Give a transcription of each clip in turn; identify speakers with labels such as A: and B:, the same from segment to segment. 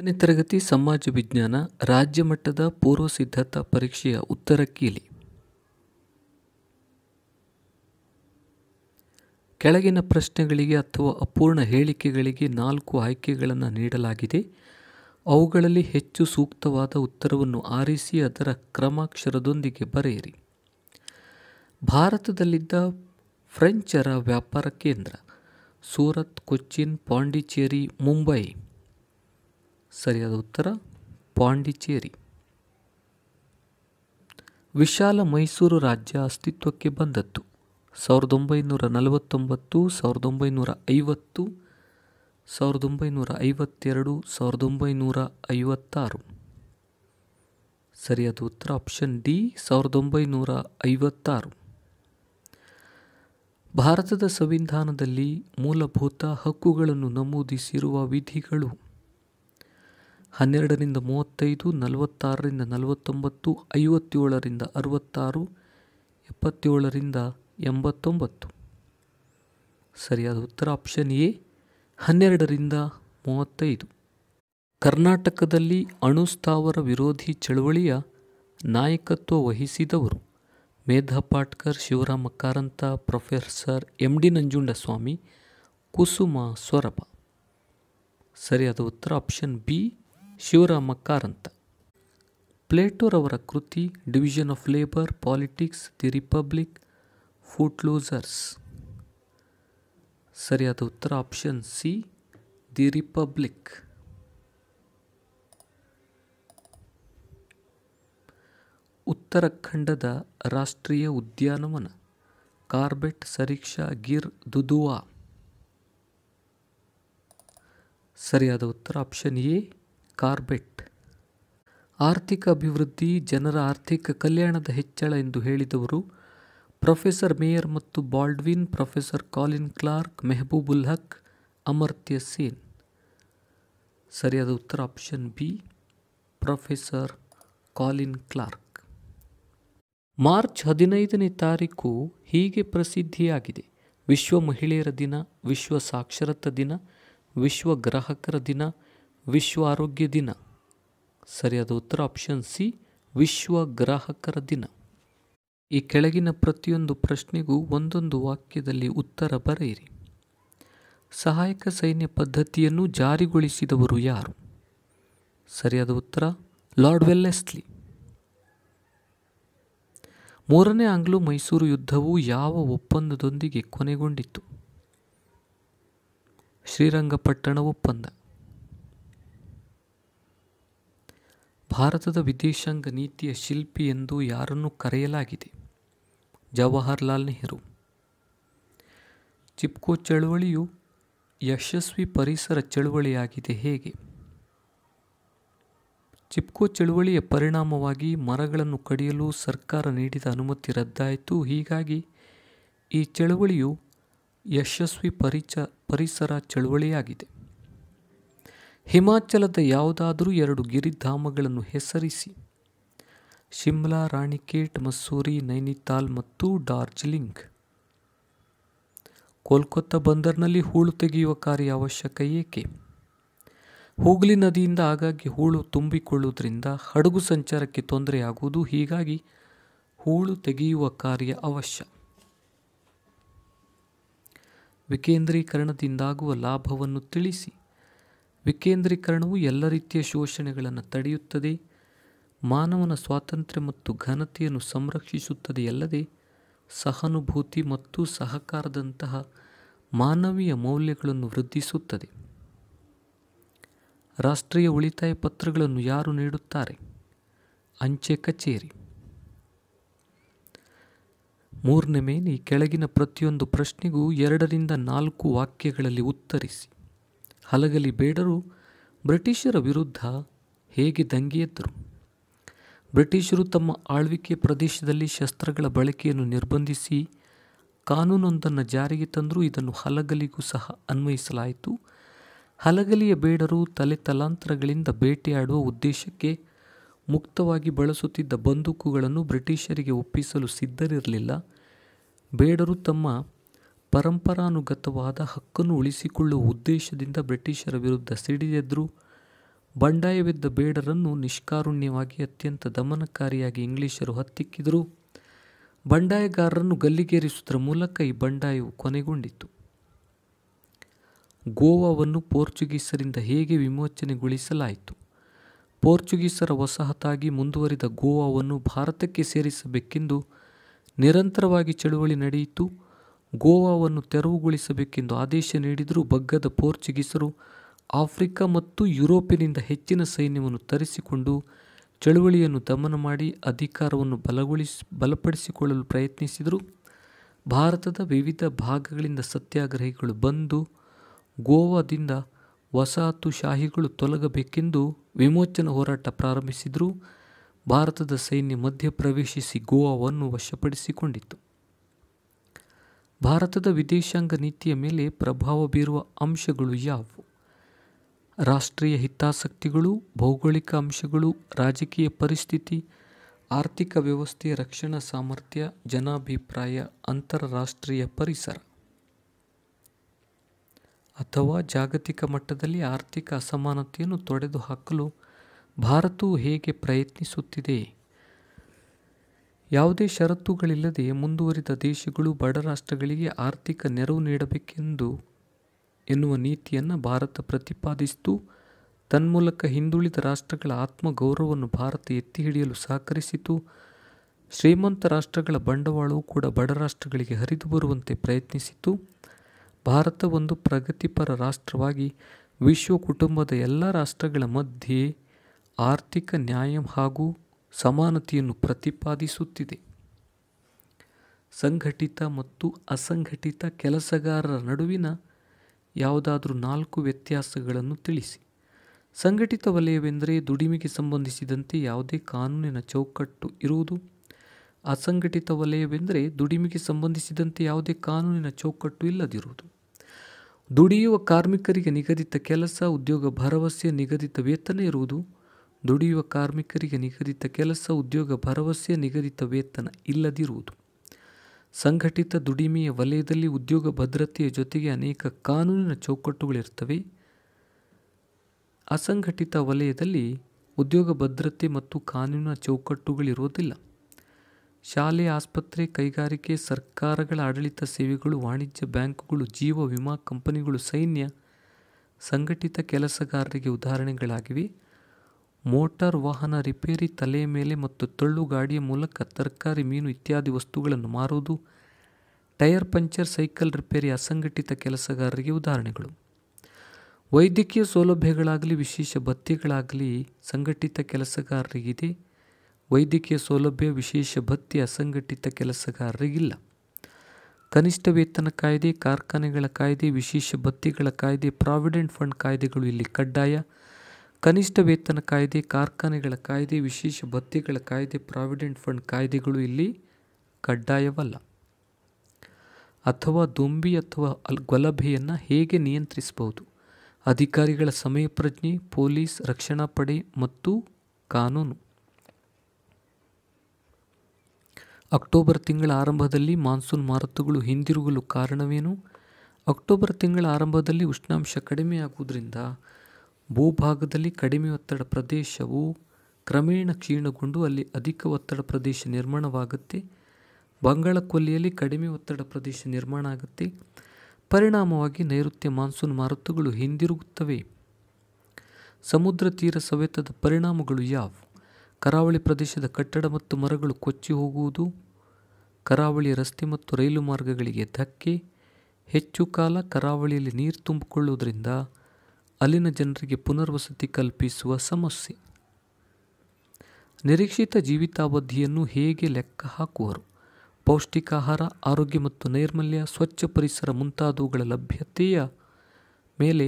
A: ಹತ್ತನೇ ತರಗತಿ ಸಮಾಜ ವಿಜ್ಞಾನ ರಾಜ್ಯ ಮಟ್ಟದ ಪೂರ್ವ ಸಿದ್ಧತಾ ಪರೀಕ್ಷೆಯ ಉತ್ತರ ಕೀಲಿ ಕೆಳಗಿನ ಪ್ರಶ್ನೆಗಳಿಗೆ ಅಥವಾ ಅಪೂರ್ಣ ಹೇಳಿಕೆಗಳಿಗೆ ನಾಲ್ಕು ಆಯ್ಕೆಗಳನ್ನು ನೀಡಲಾಗಿದೆ ಅವುಗಳಲ್ಲಿ ಹೆಚ್ಚು ಸೂಕ್ತವಾದ ಉತ್ತರವನ್ನು ಆರಿಸಿ ಅದರ ಕ್ರಮಾಕ್ಷರದೊಂದಿಗೆ ಬರೆಯಿರಿ ಭಾರತದಲ್ಲಿದ್ದ ಫ್ರೆಂಚರ ವ್ಯಾಪಾರ ಕೇಂದ್ರ ಸೂರತ್ ಕೊಚ್ಚಿನ್ ಪಾಂಡಿಚೇರಿ ಮುಂಬೈ ಸರಿಯಾದ ಉತ್ತರ ಪಾಂಡಿಚೇರಿ ವಿಶಾಲ ಮೈಸೂರು ರಾಜ್ಯ ಅಸ್ತಿತ್ವಕ್ಕೆ ಬಂದದ್ದು ಸಾವಿರದ ಒಂಬೈನೂರ ನಲವತ್ತೊಂಬತ್ತು ಸಾವಿರದ ಒಂಬೈನೂರ ಐವತ್ತು ಸಾವಿರದ ಒಂಬೈನೂರ ಐವತ್ತೆರಡು ಸಾವಿರದ ಒಂಬೈನೂರ ಐವತ್ತಾರು ಸರಿಯಾದ ಉತ್ತರ ಆಪ್ಷನ್ ಡಿ ಸಾವಿರದ ಒಂಬೈನೂರ ಐವತ್ತಾರು ಭಾರತದ ಸಂವಿಧಾನದಲ್ಲಿ ಮೂಲಭೂತ ಹಕ್ಕುಗಳನ್ನು ನಮೂದಿಸಿರುವ ವಿಧಿಗಳು ಹನ್ನೆರಡರಿಂದ ಮೂವತ್ತೈದು ನಲವತ್ತಾರರಿಂದ ನಲವತ್ತೊಂಬತ್ತು ಐವತ್ತೇಳರಿಂದ ಅರವತ್ತಾರು ಎಪ್ಪತ್ತೇಳರಿಂದ ಎಂಬತ್ತೊಂಬತ್ತು ಸರಿಯಾದ ಉತ್ತರ ಆಪ್ಷನ್ ಎ ಹನ್ನೆರಡರಿಂದ ಮೂವತ್ತೈದು ಕರ್ನಾಟಕದಲ್ಲಿ ಅಣುಸ್ಥಾವರ ವಿರೋಧಿ ಚಳವಳಿಯ ನಾಯಕತ್ವ ವಹಿಸಿದವರು Medha Patkar Shivarama Karanth professor M D Nanjundaswamy Kusuma ಸ್ವರಪ ಸರಿಯಾದ ಉತ್ತರ ಆಪ್ಷನ್ ಬಿ ಶಿವರಾಮ ಕಾರಂತ ಪ್ಲೇಟೋರವರ ಕೃತಿ division of labour politics the republic ಫುಟ್ ಲೂಸರ್ಸ್ ಸರಿಯಾದ ಉತ್ತರ ಆಪ್ಷನ್ ಸಿ ದಿ ರಿಪಬ್ಲಿಕ್ ಉತ್ತರಾಖಂಡದ ರಾಷ್ಟ್ರೀಯ ಉದ್ಯಾನವನ ಕಾರ್ಬೆಟ್ ಸರೀಕ್ಷಾ ಗಿರ್ ದುದುವಾ ಸರಿಯಾದ ಉತ್ತರ ಆಪ್ಷನ್ ಎ ಕಾರ್ಬೆಟ್ ಆರ್ಥಿಕ ಅಭಿವೃದ್ಧಿ ಜನರ ಆರ್ಥಿಕ ಕಲ್ಯಾಣದ ಹೆಚ್ಚಳ ಎಂದು ಹೇಳಿದವರು ಪ್ರೊಫೆಸರ್ ಮೇಯರ್ ಮತ್ತು Baldwin professor Colin Clark Mahbubul Haq Amartya Sen ಸರಿಯಾದ ಉತ್ತರ option B professor Colin Clark March ಹದಿನೈದನೇ ತಾರೀಕು ಹೀಗೆ ಪ್ರಸಿದ್ಧಿಯಾಗಿದೆ ವಿಶ್ವ ಮಹಿಳೆಯರ ದಿನ ವಿಶ್ವ ಸಾಕ್ಷರತಾ ದಿನ ವಿಶ್ವ ಗ್ರಾಹಕರ ದಿನ ವಿಶ್ವ ಆರೋಗ್ಯ ದಿನ ಸರಿಯಾದ ಉತ್ತರ ಆಪ್ಷನ್ ಸಿ ವಿಶ್ವ ಗ್ರಾಹಕರ ದಿನ ಈ ಕೆಳಗಿನ ಪ್ರತಿಯೊಂದು ಪ್ರಶ್ನೆಗೂ ಒಂದೊಂದು ವಾಕ್ಯದಲ್ಲಿ ಉತ್ತರ ಬರೆಯಿರಿ ಸಹಾಯಕ ಸೈನ್ಯ ಪದ್ಧತಿಯನ್ನು ಜಾರಿಗೊಳಿಸಿದವರು ಯಾರು ಸರಿಯಾದ ಉತ್ತರ ಲಾರ್ಡ್ ವೆಲ್ಲೆಸ್ಲಿ ಮೂರನೇ ಆಂಗ್ಲೋ ಮೈಸೂರು ಯುದ್ಧವು ಯಾವ ಒಪ್ಪಂದದೊಂದಿಗೆ ಕೊನೆಗೊಂಡಿತ್ತು ಶ್ರೀರಂಗಪಟ್ಟಣ ಒಪ್ಪಂದ ಭಾರತದ ವಿದೇಶಾಂಗ ನೀತಿಯ ಶಿಲ್ಪಿ ಎಂದು ಯಾರನ್ನು ಕರೆಯಲಾಗಿದೆ ಜವಾಹರ್ಲಾಲ್ ನೆಹರು ಚಿಪ್ಕೋ ಚಳುವಳಿಯು ಯಶಸ್ವಿ ಪರಿಸರ ಚಳುವಳಿಯಾಗಿದೆ ಹೇಗೆ ಚಿಪ್ಕೋ ಚಳುವಳಿಯ ಪರಿಣಾಮವಾಗಿ ಮರಗಳನ್ನು ಕಡಿಯಲು ಸರ್ಕಾರ ನೀಡಿದ ಅನುಮತಿ ರದ್ದಾಯಿತು ಹೀಗಾಗಿ ಈ ಚಳುವಳಿಯು ಯಶಸ್ವಿ ಪರಿಚ ಪರಿಸರ ಚಳುವಳಿಯಾಗಿದೆ ಹಿಮಾಚಲದ ಯಾವುದಾದರೂ ಎರಡು ಗಿರಿಧಾಮಗಳನ್ನು ಹೆಸರಿಸಿ ಶಿಮ್ಲಾ ರಾಣಿಕೇಟ್ ಮಸ್ಸೂರಿ ನೈನಿತಾಲ್ ಮತ್ತು ಡಾರ್ಜಿಲಿಂಗ್ ಕೋಲ್ಕತ್ತಾ ಬಂದರ್ನಲ್ಲಿ ಹೂಳು ತೆಗೆಯುವ ಕಾರ್ಯ ಅವಶ್ಯಕ ಏಕೆ ಹೂಗ್ಲಿ ನದಿಯಿಂದ ಆಗಾಗ್ಗೆ ಹೂಳು ತುಂಬಿಕೊಳ್ಳುವುದರಿಂದ ಹಡಗು ಸಂಚಾರಕ್ಕೆ ತೊಂದರೆಯಾಗುವುದು ಹೀಗಾಗಿ ಹೂಳು ತೆಗೆಯುವ ಕಾರ್ಯ ಅವಶ್ಯ ವಿಕೇಂದ್ರೀಕರಣದಿಂದಾಗುವ ಲಾಭವನ್ನು ತಿಳಿಸಿ ವಿಕೇಂದ್ರೀಕರಣವು ಎಲ್ಲ ರೀತಿಯ ಶೋಷಣೆಗಳನ್ನು ತಡೆಯುತ್ತದೆ ಮಾನವನ ಸ್ವಾತಂತ್ರ್ಯ ಮತ್ತು ಘನತೆಯನ್ನು ಸಂರಕ್ಷಿಸುತ್ತದೆ ಅಲ್ಲದೆ ಸಹಾನುಭೂತಿ ಮತ್ತು ಸಹಕಾರದಂತಹ ಮಾನವೀಯ ಮೌಲ್ಯಗಳನ್ನು ವೃದ್ಧಿಸುತ್ತದೆ ರಾಷ್ಟ್ರೀಯ ಉಳಿತಾಯ ಪತ್ರಗಳನ್ನು ಯಾರು ನೀಡುತ್ತಾರೆ ಅಂಚೆ ಕಚೇರಿ ಮೂರನೇ ಮೇನಿ ಕೆಳಗಿನ ಪ್ರತಿಯೊಂದು ಪ್ರಶ್ನೆಗೂ ಎರಡರಿಂದ ನಾಲ್ಕು ವಾಕ್ಯಗಳಲ್ಲಿ ಉತ್ತರಿಸಿ ಹಲಗಲಿ ಬೇಡರು ಬ್ರಿಟಿಷರ ವಿರುದ್ಧ ಹೇಗೆ ಎದ್ದರು ಬ್ರಿಟಿಷರು ತಮ್ಮ ಆಳ್ವಿಕೆ ಪ್ರದೇಶದಲ್ಲಿ ಶಸ್ತ್ರಗಳ ಬಳಕೆಯನ್ನು ನಿರ್ಬಂಧಿಸಿ ಕಾನೂನೊಂದನ್ನು ಜಾರಿಗೆ ತಂದರೂ ಇದನ್ನು ಹಲಗಲಿಗೂ ಸಹ ಅನ್ವಯಿಸಲಾಯಿತು ಹಲಗಲಿಯ ಬೇಡರು ತಲೆ ತಲಾಂತರಗಳಿಂದ ಬೇಟೆಯಾಡುವ ಉದ್ದೇಶಕ್ಕೆ ಮುಕ್ತವಾಗಿ ಬಳಸುತ್ತಿದ್ದ ಬಂದೂಕುಗಳನ್ನು ಬ್ರಿಟಿಷರಿಗೆ ಒಪ್ಪಿಸಲು ಸಿದ್ಧರಿರಲಿಲ್ಲ ಬೇಡರು ತಮ್ಮ ಪರಂಪರಾನುಗತವಾದ ಹಕ್ಕನ್ನು ಉಳಿಸಿಕೊಳ್ಳುವ ಉದ್ದೇಶದಿಂದ ಬ್ರಿಟಿಷರ ವಿರುದ್ಧ ಸಿಡಿದೆದ್ದರು ಬಂಡಾಯವಿದ್ದ ಬೇಡರನ್ನು ನಿಷ್ಕಾರುಣ್ಯವಾಗಿ ಅತ್ಯಂತ ದಮನಕಾರಿಯಾಗಿ ಇಂಗ್ಲಿಷರು ಹತ್ತಿಕ್ಕಿದರು ಬಂಡಾಯಗಾರರನ್ನು ಗಲ್ಲಿಗೇರಿಸುವುದರ ಮೂಲಕ ಈ ಬಂಡಾಯವು ಕೊನೆಗೊಂಡಿತು ಗೋವಾವನ್ನು ಪೋರ್ಚುಗೀಸರಿಂದ ಹೇಗೆ ವಿಮೋಚನೆಗೊಳಿಸಲಾಯಿತು ಪೋರ್ಚುಗೀಸರ ವಸಾಹತಾಗಿ ಮುಂದುವರಿದ ಗೋವಾವನ್ನು ಭಾರತಕ್ಕೆ ಸೇರಿಸಬೇಕೆಂದು ನಿರಂತರವಾಗಿ ಚಳುವಳಿ ನಡೆಯಿತು ಗೋವಾವನ್ನು ತೆರವುಗೊಳಿಸಬೇಕೆಂದು ಆದೇಶ ನೀಡಿದರೂ ಬಗ್ಗದ ಪೋರ್ಚುಗೀಸರು ಆಫ್ರಿಕಾ ಮತ್ತು ಯುರೋಪಿನಿಂದ ಹೆಚ್ಚಿನ ಸೈನ್ಯವನ್ನು ತರಿಸಿಕೊಂಡು ಚಳುವಳಿಯನ್ನು ದಮನ ಮಾಡಿ ಅಧಿಕಾರವನ್ನು ಬಲಗೊಳಿಸ್ ಬಲಪಡಿಸಿಕೊಳ್ಳಲು ಪ್ರಯತ್ನಿಸಿದರು ಭಾರತದ ವಿವಿಧ ಭಾಗಗಳಿಂದ ಸತ್ಯಾಗ್ರಹಿಗಳು ಬಂದು ಗೋವಾದಿಂದ ವಸಾಹತುಶಾಹಿಗಳು ತೊಲಗಬೇಕೆಂದು ವಿಮೋಚನಾ ಹೋರಾಟ ಪ್ರಾರಂಭಿಸಿದರು ಭಾರತದ ಸೈನ್ಯ ಮಧ್ಯಪ್ರವೇಶಿಸಿ ಗೋವಾವನ್ನು ವಶಪಡಿಸಿಕೊಂಡಿತು ಭಾರತದ ವಿದೇಶಾಂಗ ನೀತಿಯ ಮೇಲೆ ಪ್ರಭಾವ ಬೀರುವ ಅಂಶಗಳು ಯಾವುವು ರಾಷ್ಟ್ರೀಯ ಹಿತಾಸಕ್ತಿಗಳು ಭೌಗೋಳಿಕ ಅಂಶಗಳು ರಾಜಕೀಯ ಪರಿಸ್ಥಿತಿ ಆರ್ಥಿಕ ವ್ಯವಸ್ಥೆಯ ರಕ್ಷಣಾ ಸಾಮರ್ಥ್ಯ ಜನಾಭಿಪ್ರಾಯ ಅಂತಾರಾಷ್ಟ್ರೀಯ ಪರಿಸರ ಅಥವಾ ಜಾಗತಿಕ ಮಟ್ಟದಲ್ಲಿ ಆರ್ಥಿಕ ಅಸಮಾನತೆಯನ್ನು ತೊಡೆದುಹಾಕಲು ಭಾರತವು ಹೇಗೆ ಪ್ರಯತ್ನಿಸುತ್ತಿದೆ ಯಾವುದೇ ಷರತ್ತುಗಳಿಲ್ಲದೆ ಮುಂದುವರಿದ ದೇಶಗಳು ಬಡ ರಾಷ್ಟ್ರಗಳಿಗೆ ಆರ್ಥಿಕ ನೆರವು ನೀಡಬೇಕೆಂದು ಎನ್ನುವ ನೀತಿಯನ್ನು ಭಾರತ ಪ್ರತಿಪಾದಿಸಿತು ತನ್ಮೂಲಕ ಹಿಂದುಳಿದ ರಾಷ್ಟ್ರಗಳ ಆತ್ಮಗೌರವವನ್ನು ಭಾರತ ಎತ್ತಿ ಹಿಡಿಯಲು ಸಹಕರಿಸಿತು ಶ್ರೀಮಂತ ರಾಷ್ಟ್ರಗಳ ಬಂಡವಾಳವು ಕೂಡ ಬಡ ರಾಷ್ಟ್ರಗಳಿಗೆ ಹರಿದು ಬರುವಂತೆ ಪ್ರಯತ್ನಿಸಿತು ಭಾರತ ಒಂದು ಪ್ರಗತಿಪರ ರಾಷ್ಟ್ರವಾಗಿ ವಿಶ್ವ ಕುಟುಂಬದ ಎಲ್ಲ ರಾಷ್ಟ್ರಗಳ ಮಧ್ಯೆ ಆರ್ಥಿಕ ನ್ಯಾಯ ಹಾಗೂ ಸಮಾನತೆಯನ್ನು ಪ್ರತಿಪಾದಿಸುತ್ತಿದೆ ಸಂಘಟಿತ ಮತ್ತು ಅಸಂಘಟಿತ ಕೆಲಸಗಾರರ ನಡುವಿನ ಯಾವುದಾದರೂ ನಾಲ್ಕು ವ್ಯತ್ಯಾಸಗಳನ್ನು ತಿಳಿಸಿ ಸಂಘಟಿತ ವಲಯವೆಂದರೆ ದುಡಿಮೆಗೆ ಸಂಬಂಧಿಸಿದಂತೆ ಯಾವುದೇ ಕಾನೂನಿನ ಚೌಕಟ್ಟು ಇರುವುದು ಅಸಂಘಟಿತ ವಲಯವೆಂದರೆ ದುಡಿಮೆಗೆ ಸಂಬಂಧಿಸಿದಂತೆ ಯಾವುದೇ ಕಾನೂನಿನ ಚೌಕಟ್ಟು ಇಲ್ಲದಿರುವುದು ದುಡಿಯುವ ಕಾರ್ಮಿಕರಿಗೆ ನಿಗದಿತ ಕೆಲಸ ಉದ್ಯೋಗ ಭರವಸೆ ನಿಗದಿತ ವೇತನ ಇರುವುದು ದುಡಿಯುವ ಕಾರ್ಮಿಕರಿಗೆ ನಿಗದಿತ ಕೆಲಸ ಉದ್ಯೋಗ ಭರವಸೆ ನಿಗದಿತ ವೇತನ ಇಲ್ಲದಿರುವುದು ಸಂಘಟಿತ ದುಡಿಮೆಯ ವಲಯದಲ್ಲಿ ಉದ್ಯೋಗ ಭದ್ರತೆಯ ಜೊತೆಗೆ ಅನೇಕ ಕಾನೂನಿನ ಚೌಕಟ್ಟುಗಳಿರ್ತವೆ ಅಸಂಘಟಿತ ವಲಯದಲ್ಲಿ ಉದ್ಯೋಗ ಭದ್ರತೆ ಮತ್ತು ಕಾನೂನಿನ ಚೌಕಟ್ಟುಗಳಿರುವುದಿಲ್ಲ ಶಾಲೆ ಆಸ್ಪತ್ರೆ ಕೈಗಾರಿಕೆ ಸರ್ಕಾರಗಳ ಆಡಳಿತ ಸೇವೆಗಳು ವಾಣಿಜ್ಯ ಬ್ಯಾಂಕುಗಳು ಜೀವ ವಿಮಾ ಕಂಪನಿಗಳು ಸೈನ್ಯ ಸಂಘಟಿತ ಕೆಲಸಗಾರರಿಗೆ ಉದಾಹರಣೆಗಳಾಗಿವೆ ಮೋಟಾರ್ ವಾಹನ ರಿಪೇರಿ ತಲೆಯ ಮೇಲೆ ಮತ್ತು ತಳ್ಳು ಗಾಡಿಯ ಮೂಲಕ ತರಕಾರಿ ಮೀನು ಇತ್ಯಾದಿ ವಸ್ತುಗಳನ್ನು ಮಾರುವುದು ಟೈರ್ ಪಂಚರ್ ಸೈಕಲ್ ರಿಪೇರಿ ಅಸಂಘಟಿತ ಕೆಲಸಗಾರರಿಗೆ ಉದಾಹರಣೆಗಳು ವೈದ್ಯಕೀಯ ಸೌಲಭ್ಯಗಳಾಗಲಿ ವಿಶೇಷ ಭತ್ತಿಗಳಾಗಲಿ ಸಂಘಟಿತ ಕೆಲಸಗಾರರಿಗಿದೆ ವೈದ್ಯಕೀಯ ಸೌಲಭ್ಯ ವಿಶೇಷ ಭತ್ತೆ ಅಸಂಘಟಿತ ಕೆಲಸಗಾರರಿಗಿಲ್ಲ ಕನಿಷ್ಠ ವೇತನ ಕಾಯ್ದೆ ಕಾರ್ಖಾನೆಗಳ ಕಾಯ್ದೆ ವಿಶೇಷ ಭತ್ತಿಗಳ ಕಾಯ್ದೆ ಪ್ರಾವಿಡೆಂಟ್ ಫಂಡ್ ಕಾಯ್ದೆಗಳು ಇಲ್ಲಿ ಕಡ್ಡಾಯ ಕನಿಷ್ಠ ವೇತನ ಕಾಯ್ದೆ ಕಾರ್ಖಾನೆಗಳ ಕಾಯ್ದೆ ವಿಶೇಷ ಭತ್ಯೆಗಳ ಕಾಯ್ದೆ ಪ್ರಾವಿಡೆಂಟ್ ಫಂಡ್ ಕಾಯ್ದೆಗಳು ಇಲ್ಲಿ ಕಡ್ಡಾಯವಲ್ಲ ಅಥವಾ ದೊಂಬಿ ಅಥವಾ ಗಲಭೆಯನ್ನು ಹೇಗೆ ನಿಯಂತ್ರಿಸಬಹುದು ಅಧಿಕಾರಿಗಳ ಸಮಯ ಪ್ರಜ್ಞೆ ಪೊಲೀಸ್ ರಕ್ಷಣಾ ಪಡೆ ಮತ್ತು ಕಾನೂನು ಅಕ್ಟೋಬರ್ ತಿಂಗಳ ಆರಂಭದಲ್ಲಿ ಮಾನ್ಸೂನ್ ಮಾರುತಗಳು ಹಿಂದಿರುಗಲು ಕಾರಣವೇನು ಅಕ್ಟೋಬರ್ ತಿಂಗಳ ಆರಂಭದಲ್ಲಿ ಉಷ್ಣಾಂಶ ಕಡಿಮೆಯಾಗುವುದರಿಂದ ಭೂಭಾಗದಲ್ಲಿ ಕಡಿಮೆ ಒತ್ತಡ ಪ್ರದೇಶವು ಕ್ರಮೇಣ ಕ್ಷೀಣಗೊಂಡು ಅಲ್ಲಿ ಅಧಿಕ ಒತ್ತಡ ಪ್ರದೇಶ ನಿರ್ಮಾಣವಾಗುತ್ತೆ ಕೊಲ್ಲಿಯಲ್ಲಿ ಕಡಿಮೆ ಒತ್ತಡ ಪ್ರದೇಶ ನಿರ್ಮಾಣ ಆಗುತ್ತೆ ಪರಿಣಾಮವಾಗಿ ನೈಋತ್ಯ ಮಾನ್ಸೂನ್ ಮಾರುತಗಳು ಹಿಂದಿರುಗುತ್ತವೆ ಸಮುದ್ರ ತೀರ ಸವೆತದ ಪರಿಣಾಮಗಳು ಯಾವ ಕರಾವಳಿ ಪ್ರದೇಶದ ಕಟ್ಟಡ ಮತ್ತು ಮರಗಳು ಕೊಚ್ಚಿ ಹೋಗುವುದು ಕರಾವಳಿ ರಸ್ತೆ ಮತ್ತು ರೈಲು ಮಾರ್ಗಗಳಿಗೆ ಧಕ್ಕೆ ಹೆಚ್ಚು ಕಾಲ ಕರಾವಳಿಯಲ್ಲಿ ನೀರು ತುಂಬಿಕೊಳ್ಳುವುದರಿಂದ ಅಲ್ಲಿನ ಜನರಿಗೆ ಪುನರ್ವಸತಿ ಕಲ್ಪಿಸುವ ಸಮಸ್ಯೆ ನಿರೀಕ್ಷಿತ ಜೀವಿತಾವಧಿಯನ್ನು ಹೇಗೆ ಲೆಕ್ಕ ಹಾಕುವರು ಪೌಷ್ಟಿಕಾಹಾರ ಆರೋಗ್ಯ ಮತ್ತು ನೈರ್ಮಲ್ಯ ಸ್ವಚ್ಛ ಪರಿಸರ ಮುಂತಾದವುಗಳ ಲಭ್ಯತೆಯ ಮೇಲೆ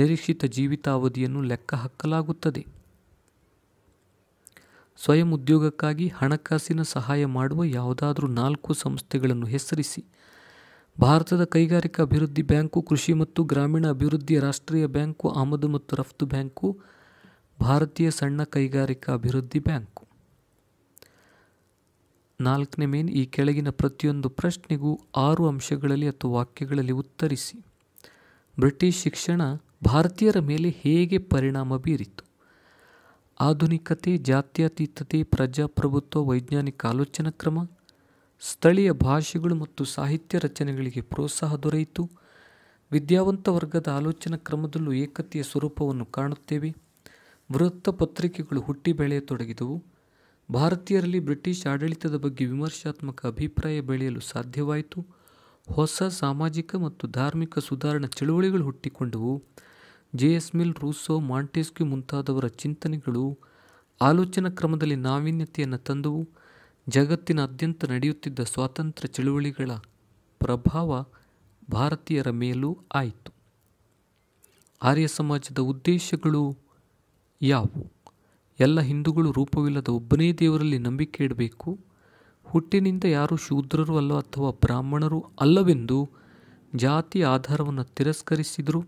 A: ನಿರೀಕ್ಷಿತ ಜೀವಿತಾವಧಿಯನ್ನು ಲೆಕ್ಕ ಹಾಕಲಾಗುತ್ತದೆ ಸ್ವಯಂ ಉದ್ಯೋಗಕ್ಕಾಗಿ ಹಣಕಾಸಿನ ಸಹಾಯ ಮಾಡುವ ಯಾವುದಾದರೂ ನಾಲ್ಕು ಸಂಸ್ಥೆಗಳನ್ನು ಹೆಸರಿಸಿ ಭಾರತದ ಕೈಗಾರಿಕಾ ಅಭಿವೃದ್ಧಿ ಬ್ಯಾಂಕು ಕೃಷಿ ಮತ್ತು ಗ್ರಾಮೀಣ ಅಭಿವೃದ್ಧಿ ರಾಷ್ಟ್ರೀಯ ಬ್ಯಾಂಕು ಆಮದು ಮತ್ತು ರಫ್ತು ಬ್ಯಾಂಕು ಭಾರತೀಯ ಸಣ್ಣ ಕೈಗಾರಿಕಾ ಅಭಿವೃದ್ಧಿ ಬ್ಯಾಂಕು ನಾಲ್ಕನೇ ಮೇನ್ ಈ ಕೆಳಗಿನ ಪ್ರತಿಯೊಂದು ಪ್ರಶ್ನೆಗೂ ಆರು ಅಂಶಗಳಲ್ಲಿ ಅಥವಾ ವಾಕ್ಯಗಳಲ್ಲಿ ಉತ್ತರಿಸಿ ಬ್ರಿಟಿಷ್ ಶಿಕ್ಷಣ ಭಾರತೀಯರ ಮೇಲೆ ಹೇಗೆ ಪರಿಣಾಮ ಬೀರಿತು ಆಧುನಿಕತೆ ಜಾತ್ಯತೀತತೆ ಪ್ರಜಾಪ್ರಭುತ್ವ ವೈಜ್ಞಾನಿಕ ಆಲೋಚನಾ ಕ್ರಮ ಸ್ಥಳೀಯ ಭಾಷೆಗಳು ಮತ್ತು ಸಾಹಿತ್ಯ ರಚನೆಗಳಿಗೆ ಪ್ರೋತ್ಸಾಹ ದೊರೆಯಿತು ವಿದ್ಯಾವಂತ ವರ್ಗದ ಆಲೋಚನಾ ಕ್ರಮದಲ್ಲೂ ಏಕತೆಯ ಸ್ವರೂಪವನ್ನು ಕಾಣುತ್ತೇವೆ ವೃತ್ತ ಪತ್ರಿಕೆಗಳು ಹುಟ್ಟಿ ಬೆಳೆಯತೊಡಗಿದವು ಭಾರತೀಯರಲ್ಲಿ ಬ್ರಿಟಿಷ್ ಆಡಳಿತದ ಬಗ್ಗೆ ವಿಮರ್ಶಾತ್ಮಕ ಅಭಿಪ್ರಾಯ ಬೆಳೆಯಲು ಸಾಧ್ಯವಾಯಿತು ಹೊಸ ಸಾಮಾಜಿಕ ಮತ್ತು ಧಾರ್ಮಿಕ ಸುಧಾರಣಾ ಚಳುವಳಿಗಳು ಹುಟ್ಟಿಕೊಂಡವು J S Mill Rousseau Montesquieu ಮುಂತಾದವರ ಚಿಂತನೆಗಳು ಆಲೋಚನಾ ಕ್ರಮದಲ್ಲಿ ನಾವೀನ್ಯತೆಯನ್ನು ತಂದವು ಜಗತ್ತಿನಾದ್ಯಂತ ನಡೆಯುತ್ತಿದ್ದ ಸ್ವಾತಂತ್ರ್ಯ ಚಳುವಳಿಗಳ ಪ್ರಭಾವ ಭಾರತೀಯರ ಮೇಲೂ ಆಯಿತು ಆರ್ಯ ಸಮಾಜದ ಉದ್ದೇಶಗಳು ಯಾವುವು ಎಲ್ಲ ಹಿಂದೂಗಳು ರೂಪವಿಲ್ಲದ ಒಬ್ಬನೇ ದೇವರಲ್ಲಿ ನಂಬಿಕೆ ಇಡಬೇಕು ಹುಟ್ಟಿನಿಂದ ಯಾರೂ ಶೂದ್ರರು ಅಲ್ಲ ಅಥವಾ ಬ್ರಾಹ್ಮಣರು ಅಲ್ಲವೆಂದು ಜಾತಿ ಆಧಾರವನ್ನು ತಿರಸ್ಕರಿಸಿದರು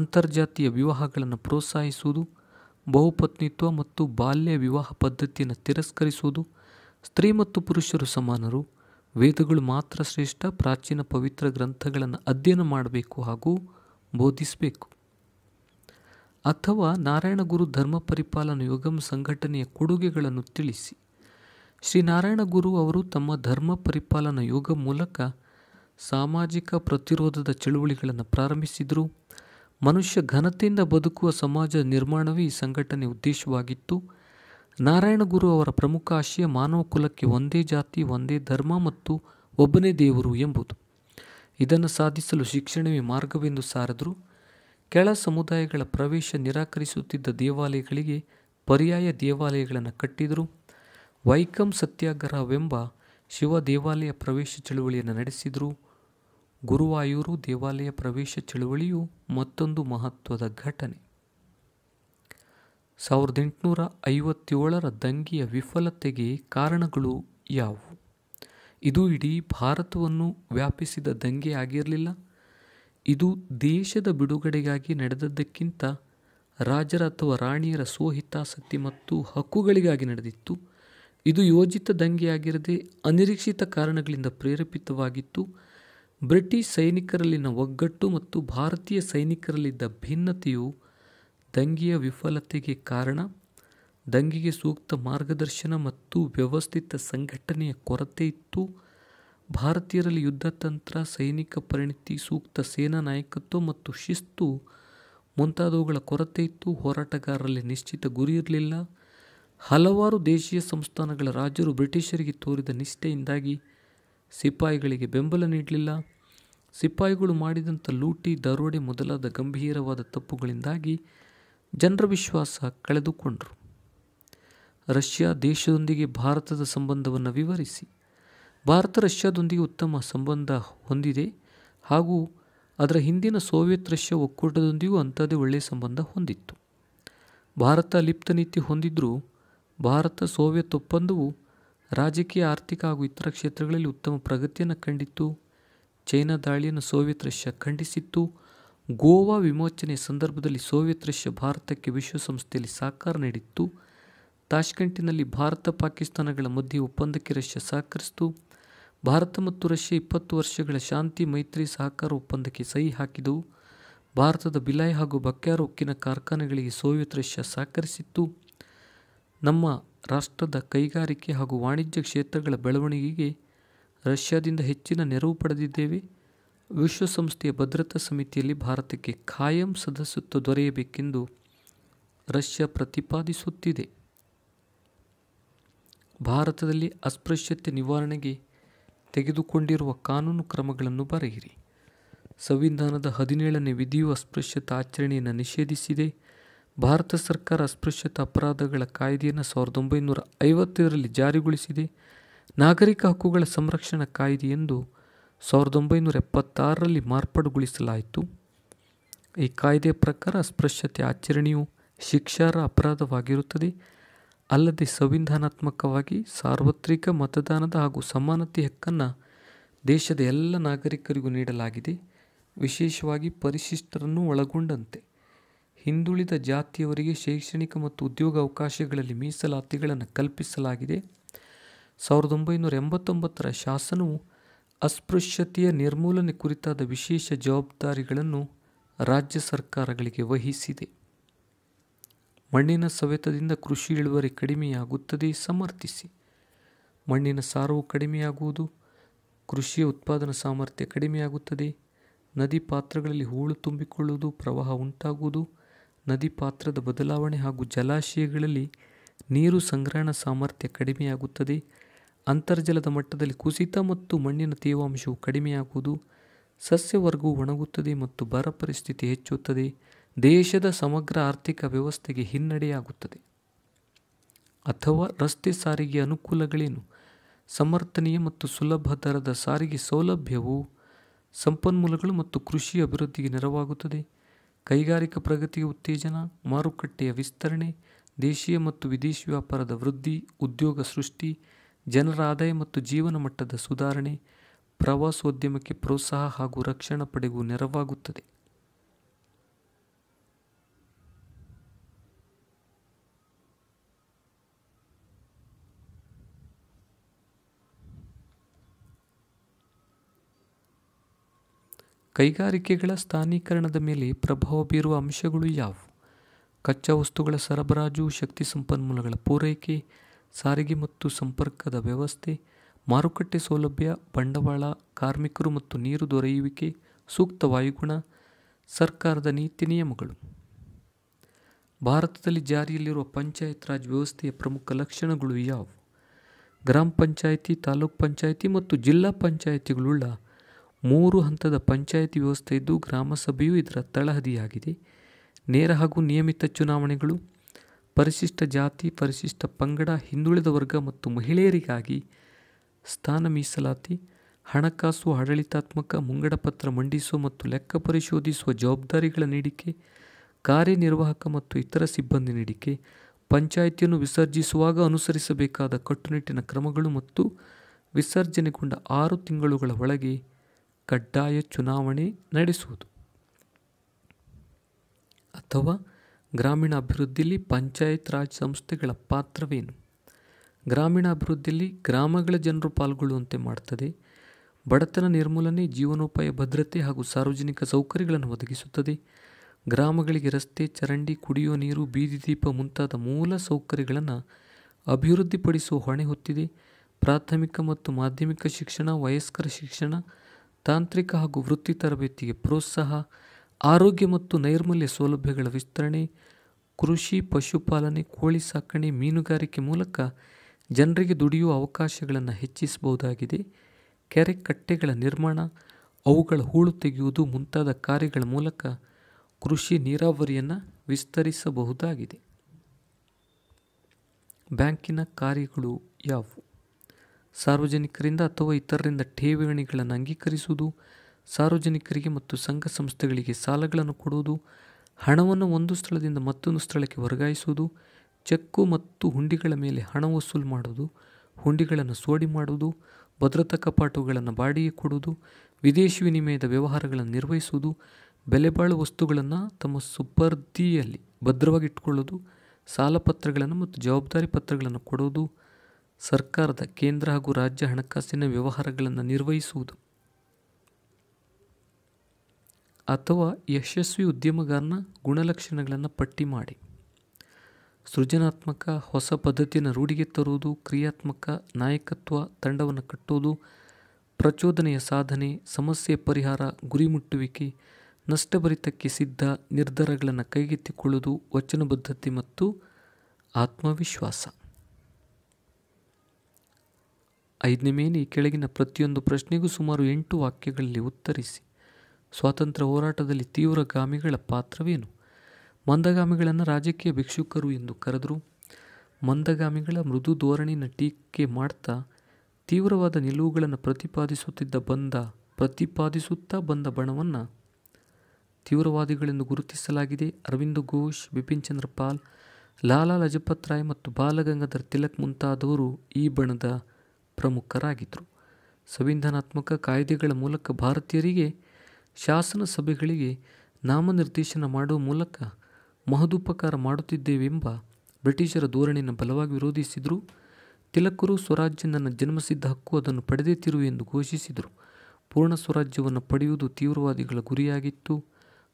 A: ಅಂತರ್ಜಾತಿಯ ವಿವಾಹಗಳನ್ನು ಪ್ರೋತ್ಸಾಹಿಸುವುದು ಬಹುಪತ್ನಿತ್ವ ಮತ್ತು ಬಾಲ್ಯ ವಿವಾಹ ಪದ್ಧತಿಯನ್ನು ತಿರಸ್ಕರಿಸುವುದು ಸ್ತ್ರೀ ಮತ್ತು ಪುರುಷರು ಸಮಾನರು ವೇದಗಳು ಮಾತ್ರ ಶ್ರೇಷ್ಠ ಪ್ರಾಚೀನ ಪವಿತ್ರ ಗ್ರಂಥಗಳನ್ನು ಅಧ್ಯಯನ ಮಾಡಬೇಕು ಹಾಗೂ ಬೋಧಿಸಬೇಕು ಅಥವಾ ನಾರಾಯಣ ಗುರು ಧರ್ಮ ಪರಿಪಾಲನಾ ಯೋಗಂ ಸಂಘಟನೆಯ ಕೊಡುಗೆಗಳನ್ನು ತಿಳಿಸಿ ಶ್ರೀ ನಾರಾಯಣ ಗುರು ಅವರು ತಮ್ಮ ಧರ್ಮ ಪರಿಪಾಲನಾ ಯೋಗ ಮೂಲಕ ಸಾಮಾಜಿಕ ಪ್ರತಿರೋಧದ ಚಳುವಳಿಗಳನ್ನು ಪ್ರಾರಂಭಿಸಿದರು ಮನುಷ್ಯ ಘನತೆಯಿಂದ ಬದುಕುವ ಸಮಾಜ ನಿರ್ಮಾಣವೇ ಈ ಸಂಘಟನೆ ಉದ್ದೇಶವಾಗಿತ್ತು ನಾರಾಯಣ ಗುರು ಅವರ ಪ್ರಮುಖ ಆಶಯ ಮಾನವ ಕುಲಕ್ಕೆ ಒಂದೇ ಜಾತಿ ಒಂದೇ ಧರ್ಮ ಮತ್ತು ಒಬ್ಬನೇ ದೇವರು ಎಂಬುದು ಇದನ್ನು ಸಾಧಿಸಲು ಶಿಕ್ಷಣವೇ ಮಾರ್ಗವೆಂದು ಸಾರದರು ಕೆಳ ಸಮುದಾಯಗಳ ಪ್ರವೇಶ ನಿರಾಕರಿಸುತ್ತಿದ್ದ ದೇವಾಲಯಗಳಿಗೆ ಪರ್ಯಾಯ ದೇವಾಲಯಗಳನ್ನು ಕಟ್ಟಿದರು ವೈಕಂ ಸತ್ಯಾಗ್ರಹವೆಂಬ ಶಿವ ದೇವಾಲಯ ಪ್ರವೇಶ ಚಳುವಳಿಯನ್ನು ನಡೆಸಿದರು ಗುರುವಾಯೂರು ದೇವಾಲಯ ಪ್ರವೇಶ ಚಳುವಳಿಯು ಮತ್ತೊಂದು ಮಹತ್ವದ ಘಟನೆ ಸಾವಿರದ ಎಂಟುನೂರ ಐವತ್ತೇಳರ ದಂಗೆಯ ವಿಫಲತೆಗೆ ಕಾರಣಗಳು ಯಾವುವು ಇದು ಇಡೀ ಭಾರತವನ್ನು ವ್ಯಾಪಿಸಿದ ದಂಗೆ ಆಗಿರಲಿಲ್ಲ ಇದು ದೇಶದ ಬಿಡುಗಡೆಗಾಗಿ ನಡೆದದ್ದಕ್ಕಿಂತ ರಾಜರ ಅಥವಾ ರಾಣಿಯರ ಸೋಹಿತಾಸಕ್ತಿ ಮತ್ತು ಹಕ್ಕುಗಳಿಗಾಗಿ ನಡೆದಿತ್ತು ಇದು ಯೋಜಿತ ದಂಗೆ ಆಗಿರದೆ ಅನಿರೀಕ್ಷಿತ ಕಾರಣಗಳಿಂದ ಪ್ರೇರೇಪಿತವಾಗಿತ್ತು ಬ್ರಿಟಿಷ್ ಸೈನಿಕರಲ್ಲಿನ ಒಗ್ಗಟ್ಟು ಮತ್ತು ಭಾರತೀಯ ಸೈನಿಕರಲ್ಲಿದ್ದ ಭಿನ್ನತೆಯು ದಂಗೆಯ ವಿಫಲತೆಗೆ ಕಾರಣ ದಂಗೆಗೆ ಸೂಕ್ತ ಮಾರ್ಗದರ್ಶನ ಮತ್ತು ವ್ಯವಸ್ಥಿತ ಸಂಘಟನೆಯ ಕೊರತೆ ಇತ್ತು ಭಾರತೀಯರಲ್ಲಿ ಯುದ್ಧತಂತ್ರ ಸೈನಿಕ ಪರಿಣಿತಿ ಸೂಕ್ತ ಸೇನಾ ನಾಯಕತ್ವ ಮತ್ತು ಶಿಸ್ತು ಮುಂತಾದವುಗಳ ಕೊರತೆ ಇತ್ತು ಹೋರಾಟಗಾರರಲ್ಲಿ ನಿಶ್ಚಿತ ಗುರಿ ಇರಲಿಲ್ಲ ಹಲವಾರು ದೇಶೀಯ ಸಂಸ್ಥಾನಗಳ ರಾಜರು ಬ್ರಿಟಿಷರಿಗೆ ತೋರಿದ ನಿಷ್ಠೆಯಿಂದಾಗಿ ಸಿಪಾಯಿಗಳಿಗೆ ಬೆಂಬಲ ನೀಡಲಿಲ್ಲ ಸಿಪಾಯಿಗಳು ಮಾಡಿದಂಥ ಲೂಟಿ ದರೋಡೆ ಮೊದಲಾದ ಗಂಭೀರವಾದ ತಪ್ಪುಗಳಿಂದಾಗಿ ಜನರ ವಿಶ್ವಾಸ ಕಳೆದುಕೊಂಡರು ರಷ್ಯಾ ದೇಶದೊಂದಿಗೆ ಭಾರತದ ಸಂಬಂಧವನ್ನು ವಿವರಿಸಿ ಭಾರತ ರಷ್ಯಾದೊಂದಿಗೆ ಉತ್ತಮ ಸಂಬಂಧ ಹೊಂದಿದೆ ಹಾಗೂ ಅದರ ಹಿಂದಿನ ಸೋವಿಯತ್ ರಷ್ಯಾ ಒಕ್ಕೂಟದೊಂದಿಗೂ ಅಂಥದ್ದೇ ಒಳ್ಳೆಯ ಸಂಬಂಧ ಹೊಂದಿತ್ತು ಭಾರತ ಲಿಪ್ತ ನೀತಿ ಹೊಂದಿದ್ದರೂ ಭಾರತ ಸೋವಿಯತ್ ಒಪ್ಪಂದವು ರಾಜಕೀಯ ಆರ್ಥಿಕ ಹಾಗೂ ಇತರ ಕ್ಷೇತ್ರಗಳಲ್ಲಿ ಉತ್ತಮ ಪ್ರಗತಿಯನ್ನು ಕಂಡಿತ್ತು ಚೈನಾ ದಾಳಿಯನ್ನು ಸೋವಿಯತ್ ರಷ್ಯಾ ಖಂಡಿಸಿತ್ತು ಗೋವಾ ವಿಮೋಚನೆ ಸಂದರ್ಭದಲ್ಲಿ ಸೋವಿಯತ್ ರಷ್ಯಾ ಭಾರತಕ್ಕೆ ವಿಶ್ವಸಂಸ್ಥೆಯಲ್ಲಿ ಸಹಕಾರ ನೀಡಿತ್ತು ತಾಷ್ಕೆಂಟಿನಲ್ಲಿ ಭಾರತ ಪಾಕಿಸ್ತಾನಗಳ ಮಧ್ಯೆ ಒಪ್ಪಂದಕ್ಕೆ ರಷ್ಯಾ ಸಹಕರಿಸಿತು ಭಾರತ ಮತ್ತು ರಷ್ಯಾ ಇಪ್ಪತ್ತು ವರ್ಷಗಳ ಶಾಂತಿ ಮೈತ್ರಿ ಸಹಕಾರ ಒಪ್ಪಂದಕ್ಕೆ ಸಹಿ ಹಾಕಿದವು ಭಾರತದ ಬಿಲಾಯ್ ಹಾಗೂ ಬಕ್ಯಾರ್ ಉಕ್ಕಿನ ಕಾರ್ಖಾನೆಗಳಿಗೆ ಸೋವಿಯತ್ ರಷ್ಯಾ ಸಹಕರಿಸಿತ್ತು ನಮ್ಮ ರಾಷ್ಟ್ರದ ಕೈಗಾರಿಕೆ ಹಾಗೂ ವಾಣಿಜ್ಯ ಕ್ಷೇತ್ರಗಳ ಬೆಳವಣಿಗೆಗೆ ರಷ್ಯಾದಿಂದ ಹೆಚ್ಚಿನ ನೆರವು ಪಡೆದಿದ್ದೇವೆ ವಿಶ್ವಸಂಸ್ಥೆಯ ಭದ್ರತಾ ಸಮಿತಿಯಲ್ಲಿ ಭಾರತಕ್ಕೆ ಖಾಯಂ ಸದಸ್ಯತ್ವ ದೊರೆಯಬೇಕೆಂದು ರಷ್ಯಾ ಪ್ರತಿಪಾದಿಸುತ್ತಿದೆ ಭಾರತದಲ್ಲಿ ಅಸ್ಪೃಶ್ಯತೆ ನಿವಾರಣೆಗೆ ತೆಗೆದುಕೊಂಡಿರುವ ಕಾನೂನು ಕ್ರಮಗಳನ್ನು ಬರೆಯಿರಿ ಸಂವಿಧಾನದ ಹದಿನೇಳನೇ ವಿಧಿಯು ಅಸ್ಪೃಶ್ಯತಾ ಆಚರಣೆಯನ್ನು ನಿಷೇಧಿಸಿದೆ ಭಾರತ ಸರ್ಕಾರ ಅಸ್ಪೃಶ್ಯತಾ ಅಪರಾಧಗಳ ಕಾಯ್ದೆಯನ್ನು ಸಾವಿರದ ಒಂಬೈನೂರ ಐವತ್ತರಲ್ಲಿ ಜಾರಿಗೊಳಿಸಿದೆ ನಾಗರಿಕ ಹಕ್ಕುಗಳ ಸಂರಕ್ಷಣಾ ಕಾಯ್ದೆಯೆಂದು ಸಾವಿರದ ಒಂಬೈನೂರ ಎಪ್ಪತ್ತಾರರಲ್ಲಿ ಮಾರ್ಪಾಡುಗೊಳಿಸಲಾಯಿತು ಈ ಕಾಯ್ದೆ ಪ್ರಕಾರ ಅಸ್ಪೃಶ್ಯತೆ ಆಚರಣೆಯು ಶಿಕ್ಷಾರ ಅಪರಾಧವಾಗಿರುತ್ತದೆ ಅಲ್ಲದೆ ಸಂವಿಧಾನಾತ್ಮಕವಾಗಿ ಸಾರ್ವತ್ರಿಕ ಮತದಾನದ ಹಾಗೂ ಸಮಾನತೆ ಹಕ್ಕನ್ನು ದೇಶದ ಎಲ್ಲ ನಾಗರಿಕರಿಗೂ ನೀಡಲಾಗಿದೆ ವಿಶೇಷವಾಗಿ ಪರಿಶಿಷ್ಟರನ್ನು ಒಳಗೊಂಡಂತೆ ಹಿಂದುಳಿದ ಜಾತಿಯವರಿಗೆ ಶೈಕ್ಷಣಿಕ ಮತ್ತು ಉದ್ಯೋಗ ಅವಕಾಶಗಳಲ್ಲಿ ಮೀಸಲಾತಿಗಳನ್ನು ಕಲ್ಪಿಸಲಾಗಿದೆ ಸಾವಿರದ ಒಂಬೈನೂರ ಎಂಬತ್ತೊಂಬತ್ತರ ಶಾಸನವು ಅಸ್ಪೃಶ್ಯತೆಯ ನಿರ್ಮೂಲನೆ ಕುರಿತಾದ ವಿಶೇಷ ಜವಾಬ್ದಾರಿಗಳನ್ನು ರಾಜ್ಯ ಸರ್ಕಾರಗಳಿಗೆ ವಹಿಸಿದೆ ಮಣ್ಣಿನ ಸವೆತದಿಂದ ಕೃಷಿ ಇಳುವರಿ ಕಡಿಮೆಯಾಗುತ್ತದೆ ಸಮರ್ಥಿಸಿ ಮಣ್ಣಿನ ಸಾರವು ಕಡಿಮೆಯಾಗುವುದು ಕೃಷಿಯ ಉತ್ಪಾದನಾ ಸಾಮರ್ಥ್ಯ ಕಡಿಮೆಯಾಗುತ್ತದೆ ನದಿ ಪಾತ್ರಗಳಲ್ಲಿ ಹೂಳು ತುಂಬಿಕೊಳ್ಳುವುದು ಪ್ರವಾಹ ಉಂಟಾಗುವುದು ನದಿ ಪಾತ್ರದ ಬದಲಾವಣೆ ಹಾಗೂ ಜಲಾಶಯಗಳಲ್ಲಿ ನೀರು ಸಂಗ್ರಹಣಾ ಸಾಮರ್ಥ್ಯ ಕಡಿಮೆಯಾಗುತ್ತದೆ ಅಂತರ್ಜಲದ ಮಟ್ಟದಲ್ಲಿ ಕುಸಿತ ಮತ್ತು ಮಣ್ಣಿನ ತೇವಾಂಶವು ಕಡಿಮೆಯಾಗುವುದು ಸಸ್ಯವರ್ಗವು ಒಣಗುತ್ತದೆ ಮತ್ತು ಬರ ಪರಿಸ್ಥಿತಿ ಹೆಚ್ಚುತ್ತದೆ ದೇಶದ ಸಮಗ್ರ ಆರ್ಥಿಕ ವ್ಯವಸ್ಥೆಗೆ ಹಿನ್ನಡೆಯಾಗುತ್ತದೆ ಅಥವಾ ರಸ್ತೆ ಸಾರಿಗೆ ಅನುಕೂಲಗಳೇನು ಸಮರ್ಥನೀಯ ಮತ್ತು ಸುಲಭ ದರದ ಸಾರಿಗೆ ಸೌಲಭ್ಯವು ಸಂಪನ್ಮೂಲಗಳು ಮತ್ತು ಕೃಷಿ ಅಭಿವೃದ್ಧಿಗೆ ನೆರವಾಗುತ್ತದೆ ಕೈಗಾರಿಕಾ ಪ್ರಗತಿಗೆ ಉತ್ತೇಜನ ಮಾರುಕಟ್ಟೆಯ ವಿಸ್ತರಣೆ ದೇಶೀಯ ಮತ್ತು ವಿದೇಶಿ ವ್ಯಾಪಾರದ ವೃದ್ಧಿ ಉದ್ಯೋಗ ಸೃಷ್ಟಿ ಜನರ ಆದಾಯ ಮತ್ತು ಜೀವನ ಮಟ್ಟದ ಸುಧಾರಣೆ ಪ್ರವಾಸೋದ್ಯಮಕ್ಕೆ ಪ್ರೋತ್ಸಾಹ ಹಾಗೂ ರಕ್ಷಣಾ ಪಡೆಗೂ ನೆರವಾಗುತ್ತದೆ ಕೈಗಾರಿಕೆಗಳ ಸ್ಥಾನೀಕರಣದ ಮೇಲೆ ಪ್ರಭಾವ ಬೀರುವ ಅಂಶಗಳು ಯಾವುವು ಕಚ್ಚಾ ವಸ್ತುಗಳ ಸರಬರಾಜು ಶಕ್ತಿ ಸಂಪನ್ಮೂಲಗಳ ಪೂರೈಕೆ ಸಾರಿಗೆ ಮತ್ತು ಸಂಪರ್ಕದ ವ್ಯವಸ್ಥೆ ಮಾರುಕಟ್ಟೆ ಸೌಲಭ್ಯ ಬಂಡವಾಳ ಕಾರ್ಮಿಕರು ಮತ್ತು ನೀರು ದೊರೆಯುವಿಕೆ ಸೂಕ್ತ ವಾಯುಗುಣ ಸರ್ಕಾರದ ನೀತಿ ನಿಯಮಗಳು ಭಾರತದಲ್ಲಿ ಜಾರಿಯಲ್ಲಿರುವ ಪಂಚಾಯತ್ ರಾಜ್ ವ್ಯವಸ್ಥೆಯ ಪ್ರಮುಖ ಲಕ್ಷಣಗಳು ಯಾವುವು ಗ್ರಾಮ ಪಂಚಾಯಿತಿ ತಾಲೂಕ್ ಪಂಚಾಯಿತಿ ಮತ್ತು ಜಿಲ್ಲಾ ಪಂಚಾಯಿತಿಗಳುಳ್ಳ ಮೂರು ಹಂತದ ಪಂಚಾಯಿತಿ ವ್ಯವಸ್ಥೆ ಇದ್ದು ಗ್ರಾಮಸಭೆಯು ಇದರ ತಳಹದಿಯಾಗಿದೆ ನೇರ ಹಾಗೂ ನಿಯಮಿತ ಚುನಾವಣೆಗಳು ಪರಿಶಿಷ್ಟ ಜಾತಿ ಪರಿಶಿಷ್ಟ ಪಂಗಡ ಹಿಂದುಳಿದ ವರ್ಗ ಮತ್ತು ಮಹಿಳೆಯರಿಗಾಗಿ ಸ್ಥಾನ ಮೀಸಲಾತಿ ಹಣಕಾಸು ಆಡಳಿತಾತ್ಮಕ ಮುಂಗಡಪತ್ರ ಮಂಡಿಸುವ ಮತ್ತು ಲೆಕ್ಕ ಪರಿಶೋಧಿಸುವ ಜವಾಬ್ದಾರಿಗಳ ನೀಡಿಕೆ ಕಾರ್ಯನಿರ್ವಾಹಕ ಮತ್ತು ಇತರ ಸಿಬ್ಬಂದಿ ನೀಡಿಕೆ ಪಂಚಾಯಿತಿಯನ್ನು ವಿಸರ್ಜಿಸುವಾಗ ಅನುಸರಿಸಬೇಕಾದ ಕಟ್ಟುನಿಟ್ಟಿನ ಕ್ರಮಗಳು ಮತ್ತು ವಿಸರ್ಜನೆಗೊಂಡ ಆರು ತಿಂಗಳುಗಳ ಒಳಗೆ ಕಡ್ಡಾಯ ಚುನಾವಣೆ ನಡೆಸುವುದು ಅಥವಾ ಗ್ರಾಮೀಣ ಅಭಿವೃದ್ಧಿಯಲ್ಲಿ ಪಂಚಾಯತ್ ರಾಜ್ ಸಂಸ್ಥೆಗಳ ಪಾತ್ರವೇನು ಗ್ರಾಮೀಣ ಅಭಿವೃದ್ಧಿಯಲ್ಲಿ ಗ್ರಾಮಗಳ ಜನರು ಪಾಲ್ಗೊಳ್ಳುವಂತೆ ಮಾಡುತ್ತದೆ ಬಡತನ ನಿರ್ಮೂಲನೆ ಜೀವನೋಪಾಯ ಭದ್ರತೆ ಹಾಗೂ ಸಾರ್ವಜನಿಕ ಸೌಕರ್ಯಗಳನ್ನು ಒದಗಿಸುತ್ತದೆ ಗ್ರಾಮಗಳಿಗೆ ರಸ್ತೆ ಚರಂಡಿ ಕುಡಿಯುವ ನೀರು ಬೀದಿ ದೀಪ ಮುಂತಾದ ಮೂಲ ಸೌಕರ್ಯಗಳನ್ನು ಅಭಿವೃದ್ಧಿಪಡಿಸುವ ಹೊಣೆ ಹೊತ್ತಿದೆ ಪ್ರಾಥಮಿಕ ಮತ್ತು ಮಾಧ್ಯಮಿಕ ಶಿಕ್ಷಣ ವಯಸ್ಕರ ಶಿಕ್ಷಣ ತಾಂತ್ರಿಕ ಹಾಗೂ ವೃತ್ತಿ ತರಬೇತಿಗೆ ಪ್ರೋತ್ಸಾಹ ಆರೋಗ್ಯ ಮತ್ತು ನೈರ್ಮಲ್ಯ ಸೌಲಭ್ಯಗಳ ವಿಸ್ತರಣೆ ಕೃಷಿ ಪಶುಪಾಲನೆ ಕೋಳಿ ಸಾಕಣೆ ಮೀನುಗಾರಿಕೆ ಮೂಲಕ ಜನರಿಗೆ ದುಡಿಯುವ ಅವಕಾಶಗಳನ್ನು ಹೆಚ್ಚಿಸಬಹುದಾಗಿದೆ ಕೆರೆ ಕಟ್ಟೆಗಳ ನಿರ್ಮಾಣ ಅವುಗಳ ಹೂಳು ತೆಗೆಯುವುದು ಮುಂತಾದ ಕಾರ್ಯಗಳ ಮೂಲಕ ಕೃಷಿ ನೀರಾವರಿಯನ್ನು ವಿಸ್ತರಿಸಬಹುದಾಗಿದೆ ಬ್ಯಾಂಕಿನ ಕಾರ್ಯಗಳು ಯಾವುವು ಸಾರ್ವಜನಿಕರಿಂದ ಅಥವಾ ಇತರರಿಂದ ಠೇವಣಿಗಳನ್ನು ಅಂಗೀಕರಿಸುವುದು ಸಾರ್ವಜನಿಕರಿಗೆ ಮತ್ತು ಸಂಘ ಸಂಸ್ಥೆಗಳಿಗೆ ಸಾಲಗಳನ್ನು ಕೊಡುವುದು ಹಣವನ್ನು ಒಂದು ಸ್ಥಳದಿಂದ ಮತ್ತೊಂದು ಸ್ಥಳಕ್ಕೆ ವರ್ಗಾಯಿಸುವುದು ಚೆಕ್ಕು ಮತ್ತು ಹುಂಡಿಗಳ ಮೇಲೆ ಹಣ ವಸೂಲು ಮಾಡುವುದು ಹುಂಡಿಗಳನ್ನು ಸೋಡಿ ಮಾಡುವುದು ಭದ್ರತಾ ಕಪಾಟುಗಳನ್ನು ಬಾಡಿಗೆ ಕೊಡುವುದು ವಿದೇಶಿ ವಿನಿಮಯದ ವ್ಯವಹಾರಗಳನ್ನು ನಿರ್ವಹಿಸುವುದು ಬೆಲೆಬಾಳು ವಸ್ತುಗಳನ್ನು ತಮ್ಮ ಸುಪರ್ದಿಯಲ್ಲಿ ಭದ್ರವಾಗಿಟ್ಟುಕೊಳ್ಳೋದು ಸಾಲ ಪತ್ರಗಳನ್ನು ಮತ್ತು ಜವಾಬ್ದಾರಿ ಪತ್ರಗಳನ್ನು ಕೊಡುವುದು ಸರ್ಕಾರದ ಕೇಂದ್ರ ಹಾಗೂ ರಾಜ್ಯ ಹಣಕಾಸಿನ ವ್ಯವಹಾರಗಳನ್ನು ನಿರ್ವಹಿಸುವುದು ಅಥವಾ ಯಶಸ್ವಿ ಉದ್ಯಮಗಾರನ ಗುಣಲಕ್ಷಣಗಳನ್ನು ಪಟ್ಟಿ ಮಾಡಿ ಸೃಜನಾತ್ಮಕ ಹೊಸ ಪದ್ಧತಿಯನ್ನು ರೂಢಿಗೆ ತರುವುದು ಕ್ರಿಯಾತ್ಮಕ ನಾಯಕತ್ವ ತಂಡವನ್ನು ಕಟ್ಟೋದು ಪ್ರಚೋದನೆಯ ಸಾಧನೆ ಸಮಸ್ಯೆ ಪರಿಹಾರ ಗುರಿ ಮುಟ್ಟುವಿಕೆ ನಷ್ಟಭರಿತಕ್ಕೆ ಸಿದ್ಧ ನಿರ್ಧಾರಗಳನ್ನು ಕೈಗೆತ್ತಿಕೊಳ್ಳುವುದು ವಚನಬದ್ಧತೆ ಮತ್ತು ಆತ್ಮವಿಶ್ವಾಸ ಐದನೇ ಮೇಲೆ ಕೆಳಗಿನ ಪ್ರತಿಯೊಂದು ಪ್ರಶ್ನೆಗೂ ಸುಮಾರು ಎಂಟು ವಾಕ್ಯಗಳಲ್ಲಿ ಉತ್ತರಿಸಿ ಸ್ವಾತಂತ್ರ್ಯ ಹೋರಾಟದಲ್ಲಿ ತೀವ್ರಗಾಮಿಗಳ ಪಾತ್ರವೇನು ಮಂದಗಾಮಿಗಳನ್ನು ರಾಜಕೀಯ ಭಿಕ್ಷುಕರು ಎಂದು ಕರೆದರು ಮಂದಗಾಮಿಗಳ ಮೃದು ಧೋರಣೆಯನ್ನು ಟೀಕೆ ಮಾಡ್ತಾ ತೀವ್ರವಾದ ನಿಲುವುಗಳನ್ನು ಪ್ರತಿಪಾದಿಸುತ್ತಿದ್ದ ಬಂದ ಪ್ರತಿಪಾದಿಸುತ್ತಾ ಬಂದ ಬಣವನ್ನು ತೀವ್ರವಾದಿಗಳೆಂದು ಗುರುತಿಸಲಾಗಿದೆ ಅರವಿಂದ ಘೋಷ್ ಬಿಪಿನ್ ಚಂದ್ರ ಪಾಲ್ ಲಾಲಾ ಲಜಪತ್ ರಾಯ್ ಮತ್ತು ಬಾಲಗಂಗಾಧರ್ ತಿಲಕ್ ಮುಂತಾದವರು ಈ ಬಣದ ಪ್ರಮುಖರಾಗಿದ್ದರು ಸಂವಿಧಾನಾತ್ಮಕ ಕಾಯ್ದೆಗಳ ಮೂಲಕ ಭಾರತೀಯರಿಗೆ ಶಾಸನ ಸಭೆಗಳಿಗೆ ನಾಮನಿರ್ದೇಶನ ಮಾಡುವ ಮೂಲಕ ಮಹದುಪಕಾರ ಮಾಡುತ್ತಿದ್ದೇವೆಂಬ ಬ್ರಿಟಿಷರ ಧೋರಣೆಯನ್ನು ಬಲವಾಗಿ ವಿರೋಧಿಸಿದರು ತಿಲಕರು ಸ್ವರಾಜ್ಯ ನನ್ನ ಜನ್ಮಸಿದ್ಧ ಹಕ್ಕು ಅದನ್ನು ಪಡೆದೇ ತಿರುವು ಎಂದು ಘೋಷಿಸಿದರು ಪೂರ್ಣ ಸ್ವರಾಜ್ಯವನ್ನು ಪಡೆಯುವುದು ತೀವ್ರವಾದಿಗಳ ಗುರಿಯಾಗಿತ್ತು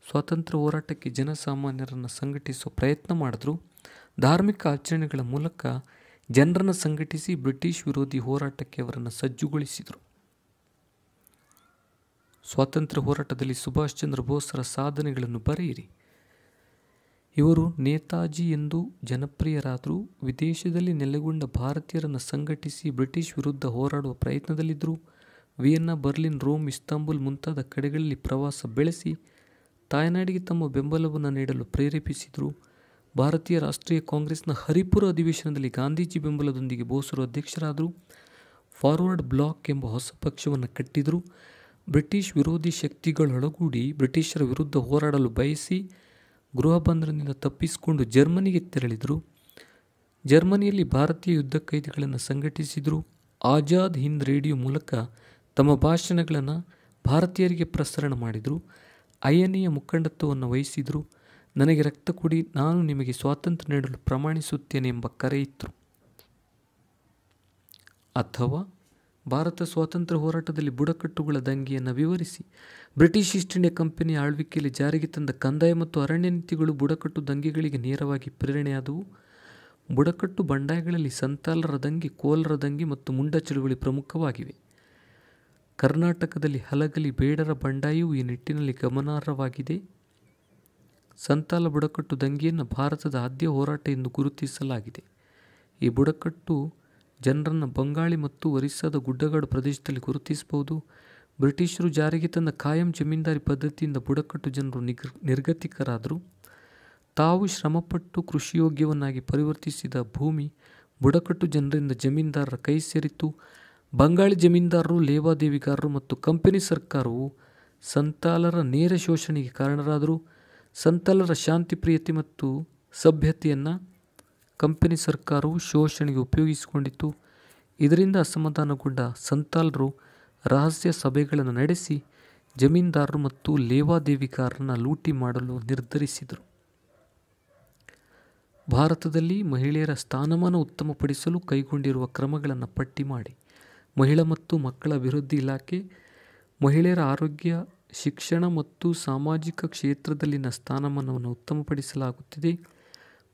A: ಸ್ವಾತಂತ್ರ್ಯ ಹೋರಾಟಕ್ಕೆ ಜನಸಾಮಾನ್ಯರನ್ನು ಸಂಘಟಿಸುವ ಪ್ರಯತ್ನ ಮಾಡಿದ್ರು ಧಾರ್ಮಿಕ ಆಚರಣೆಗಳ ಮೂಲಕ ಜನರನ್ನು ಸಂಘಟಿಸಿ ಬ್ರಿಟಿಷ್ ವಿರೋಧಿ ಹೋರಾಟಕ್ಕೆ ಅವರನ್ನು ಸಜ್ಜುಗೊಳಿಸಿದರು ಸ್ವಾತಂತ್ರ್ಯ ಹೋರಾಟದಲ್ಲಿ ಸುಭಾಷ್ ಚಂದ್ರ ಬೋಸ್ರ ಸಾಧನೆಗಳನ್ನು ಬರೆಯಿರಿ ಇವರು ನೇತಾಜಿ ಎಂದು ಜನಪ್ರಿಯರಾದರೂ ವಿದೇಶದಲ್ಲಿ ನೆಲೆಗೊಂಡ ಭಾರತೀಯರನ್ನು ಸಂಘಟಿಸಿ ಬ್ರಿಟಿಷ್ ವಿರುದ್ಧ ಹೋರಾಡುವ ಪ್ರಯತ್ನದಲ್ಲಿದ್ದರು ವಿಯೆನ್ನಾ ಬರ್ಲಿನ್ ರೋಮ್ ಇಸ್ತಾಂಬುಲ್ ಮುಂತಾದ ಕಡೆಗಳಲ್ಲಿ ಪ್ರವಾಸ ಬೆಳೆಸಿ ತಾಯ್ನಾಡಿಗೆ ತಮ್ಮ ಬೆಂಬಲವನ್ನು ನೀಡಲು ಪ್ರೇರೇಪಿಸಿದರು ಭಾರತೀಯ ರಾಷ್ಟ್ರೀಯ ಕಾಂಗ್ರೆಸ್ನ ಹರಿಪುರ ಅಧಿವೇಶನದಲ್ಲಿ ಗಾಂಧೀಜಿ ಬೆಂಬಲದೊಂದಿಗೆ ಬೋಸರು ಅಧ್ಯಕ್ಷರಾದರು ಫಾರ್ವರ್ಡ್ ಬ್ಲಾಕ್ ಎಂಬ ಹೊಸ ಪಕ್ಷವನ್ನು ಕಟ್ಟಿದರು ಬ್ರಿಟಿಷ್ ವಿರೋಧಿ ಶಕ್ತಿಗಳೊಳಗೂಡಿ ಬ್ರಿಟಿಷರ ವಿರುದ್ಧ ಹೋರಾಡಲು ಬಯಸಿ ಗೃಹ ಬಂಧನದಿಂದ ತಪ್ಪಿಸಿಕೊಂಡು ಜರ್ಮನಿಗೆ ತೆರಳಿದರು ಜರ್ಮನಿಯಲ್ಲಿ ಭಾರತೀಯ ಯುದ್ಧ ಕೈದಿಗಳನ್ನು ಸಂಘಟಿಸಿದರು ಆಜಾದ್ ಹಿಂದ್ ರೇಡಿಯೋ ಮೂಲಕ ತಮ್ಮ ಭಾಷಣಗಳನ್ನು ಭಾರತೀಯರಿಗೆ ಪ್ರಸರಣ ಮಾಡಿದರು ಅಯನೆಯ ಮುಖಂಡತ್ವವನ್ನು ವಹಿಸಿದರು ನನಗೆ ರಕ್ತ ಕೊಡಿ ನಾನು ನಿಮಗೆ ಸ್ವಾತಂತ್ರ್ಯ ನೀಡಲು ಪ್ರಮಾಣಿಸುತ್ತೇನೆ ಎಂಬ ಕರೆಯಿತ್ತು ಅಥವಾ ಭಾರತ ಸ್ವಾತಂತ್ರ್ಯ ಹೋರಾಟದಲ್ಲಿ ಬುಡಕಟ್ಟುಗಳ ದಂಗೆಯನ್ನು ವಿವರಿಸಿ ಬ್ರಿಟಿಷ್ ಈಸ್ಟ್ ಇಂಡಿಯಾ ಕಂಪನಿಯ ಆಳ್ವಿಕೆಯಲ್ಲಿ ಜಾರಿಗೆ ತಂದ ಕಂದಾಯ ಮತ್ತು ಅರಣ್ಯ ನೀತಿಗಳು ಬುಡಕಟ್ಟು ದಂಗೆಗಳಿಗೆ ನೇರವಾಗಿ ಪ್ರೇರಣೆಯಾದವು ಬುಡಕಟ್ಟು ಬಂಡಾಯಗಳಲ್ಲಿ ಸಂತಾಲರ ದಂಗೆ ಕೋಲರ ದಂಗೆ ಮತ್ತು ಮುಂಡ ಚಳುವಳಿ ಪ್ರಮುಖವಾಗಿವೆ ಕರ್ನಾಟಕದಲ್ಲಿ ಹಲಗಲಿ ಬೇಡರ ಬಂಡಾಯವು ಈ ನಿಟ್ಟಿನಲ್ಲಿ ಗಮನಾರ್ಹವಾಗಿದೆ ಸಂತಾಲ ಬುಡಕಟ್ಟು ದಂಗೆಯನ್ನು ಭಾರತದ ಆದ್ಯ ಹೋರಾಟ ಎಂದು ಗುರುತಿಸಲಾಗಿದೆ ಈ ಬುಡಕಟ್ಟು ಜನರನ್ನು ಬಂಗಾಳಿ ಮತ್ತು ಒರಿಸ್ಸಾದ ಗುಡ್ಡಗಾಡು ಪ್ರದೇಶದಲ್ಲಿ ಗುರುತಿಸಬಹುದು ಬ್ರಿಟಿಷರು ಜಾರಿಗೆ ತಂದ ಕಾಯಂ ಜಮೀನ್ದಾರಿ ಪದ್ಧತಿಯಿಂದ ಬುಡಕಟ್ಟು ಜನರು ನಿಗ್ರ ನಿರ್ಗತಿಕರಾದರು ತಾವು ಶ್ರಮಪಟ್ಟು ಕೃಷಿಯೋಗ್ಯವನ್ನಾಗಿ ಪರಿವರ್ತಿಸಿದ ಭೂಮಿ ಬುಡಕಟ್ಟು ಜನರಿಂದ ಜಮೀನ್ದಾರರ ಕೈ ಸೇರಿತು ಬಂಗಾಳಿ ಜಮೀನ್ದಾರರು ಲೇವಾದೇವಿಗಾರರು ಮತ್ತು ಕಂಪನಿ ಸರ್ಕಾರವು ಸಂತಾಲರ ನೇರ ಶೋಷಣೆಗೆ ಕಾರಣರಾದರು ಸಂತಾಲರ ಶಾಂತಿ ಪ್ರಿಯತೆ ಮತ್ತು ಸಭ್ಯತೆಯನ್ನು ಕಂಪನಿ ಸರ್ಕಾರವು ಶೋಷಣೆಗೆ ಉಪಯೋಗಿಸಿಕೊಂಡಿತ್ತು ಇದರಿಂದ ಅಸಮಾಧಾನಗೊಂಡ ಸಂತಾಲ್ರು ರಹಸ್ಯ ಸಭೆಗಳನ್ನು ನಡೆಸಿ ಜಮೀನ್ದಾರರು ಮತ್ತು ಲೇವಾದೇವಿಗಾರರನ್ನು ಲೂಟಿ ಮಾಡಲು ನಿರ್ಧರಿಸಿದರು ಭಾರತದಲ್ಲಿ ಮಹಿಳೆಯರ ಸ್ಥಾನಮಾನ ಉತ್ತಮಪಡಿಸಲು ಕೈಗೊಂಡಿರುವ ಕ್ರಮಗಳನ್ನು ಪಟ್ಟಿ ಮಾಡಿ ಮಹಿಳಾ ಮತ್ತು ಮಕ್ಕಳ ಅಭಿವೃದ್ಧಿ ಇಲಾಖೆ ಮಹಿಳೆಯರ ಆರೋಗ್ಯ ಶಿಕ್ಷಣ ಮತ್ತು ಸಾಮಾಜಿಕ ಕ್ಷೇತ್ರದಲ್ಲಿನ ಸ್ಥಾನಮಾನವನ್ನು ಉತ್ತಮಪಡಿಸಲಾಗುತ್ತಿದೆ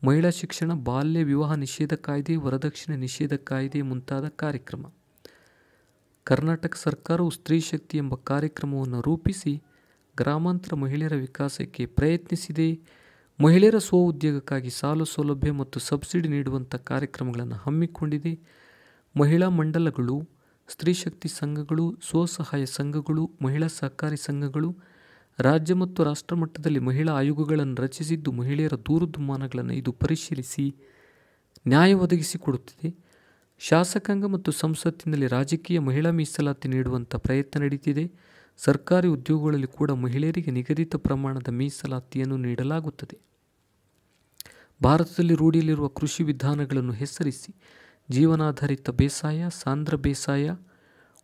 A: ಮಹಿಳಾ ಶಿಕ್ಷಣ ಬಾಲ್ಯ ವಿವಾಹ ನಿಷೇಧ ಕಾಯ್ದೆ ವರದಕ್ಷಿಣೆ ನಿಷೇಧ ಕಾಯ್ದೆ ಮುಂತಾದ ಕಾರ್ಯಕ್ರಮ ಕರ್ನಾಟಕ ಸರ್ಕಾರವು ಸ್ತ್ರೀ ಶಕ್ತಿ ಎಂಬ ಕಾರ್ಯಕ್ರಮವನ್ನು ರೂಪಿಸಿ ಗ್ರಾಮಾಂತರ ಮಹಿಳೆಯರ ವಿಕಾಸಕ್ಕೆ ಪ್ರಯತ್ನಿಸಿದೆ ಮಹಿಳೆಯರ ಸ್ವ ಉದ್ಯೋಗಕ್ಕಾಗಿ ಸಾಲ ಸೌಲಭ್ಯ ಮತ್ತು ಸಬ್ಸಿಡಿ ನೀಡುವಂಥ ಕಾರ್ಯಕ್ರಮಗಳನ್ನು ಹಮ್ಮಿಕೊಂಡಿದೆ ಮಹಿಳಾ ಮಂಡಲಗಳು ಸ್ತ್ರೀಶಕ್ತಿ ಸಂಘಗಳು ಸ್ವಸಹಾಯ ಸಂಘಗಳು ಮಹಿಳಾ ಸಹಕಾರಿ ಸಂಘಗಳು ರಾಜ್ಯ ಮತ್ತು ರಾಷ್ಟ್ರ ಮಟ್ಟದಲ್ಲಿ ಮಹಿಳಾ ಆಯೋಗಗಳನ್ನು ರಚಿಸಿದ್ದು ಮಹಿಳೆಯರ ದೂರು ದುಮ್ಮಾನಗಳನ್ನು ಇದು ಪರಿಶೀಲಿಸಿ ನ್ಯಾಯ ಒದಗಿಸಿಕೊಡುತ್ತಿದೆ ಶಾಸಕಾಂಗ ಮತ್ತು ಸಂಸತ್ತಿನಲ್ಲಿ ರಾಜಕೀಯ ಮಹಿಳಾ ಮೀಸಲಾತಿ ನೀಡುವಂಥ ಪ್ರಯತ್ನ ನಡೀತಿದೆ ಸರ್ಕಾರಿ ಉದ್ಯೋಗಗಳಲ್ಲಿ ಕೂಡ ಮಹಿಳೆಯರಿಗೆ ನಿಗದಿತ ಪ್ರಮಾಣದ ಮೀಸಲಾತಿಯನ್ನು ನೀಡಲಾಗುತ್ತದೆ ಭಾರತದಲ್ಲಿ ರೂಢಿಯಲ್ಲಿರುವ ಕೃಷಿ ವಿಧಾನಗಳನ್ನು ಹೆಸರಿಸಿ ಜೀವನಾಧಾರಿತ ಬೇಸಾಯ ಸಾಂದ್ರ ಬೇಸಾಯ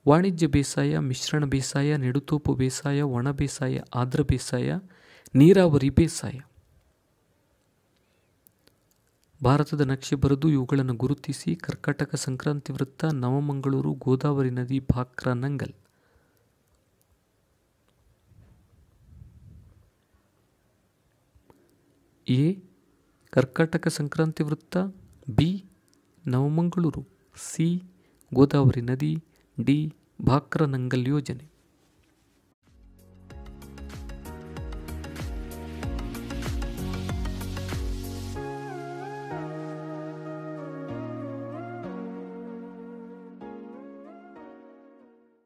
A: ವಾಣಿಜ್ಯ ಬೇಸಾಯ ಮಿಶ್ರಣ ಬೇಸಾಯ ನೆಡುತೋಪು ಬೇಸಾಯ ಒಣ ಬೇಸಾಯ ಆದ್ರ ಬೇಸಾಯ ನೀರಾವರಿ ಬೇಸಾಯ ಭಾರತದ ನಕ್ಷೆ ಬರೆದು ಇವುಗಳನ್ನು ಗುರುತಿಸಿ ಕರ್ಕಾಟಕ ಸಂಕ್ರಾಂತಿ ವೃತ್ತ ನವಮಂಗಳೂರು ಗೋದಾವರಿ ನದಿ ಭಾಕ್ರ ನಂಗಲ್ ಎ ಕರ್ಕಾಟಕ ಸಂಕ್ರಾಂತಿ ವೃತ್ತ ಬಿ ನವಮಂಗಳೂರು ಸಿ ಗೋದಾವರಿ ನದಿ डी भाक्र नंगल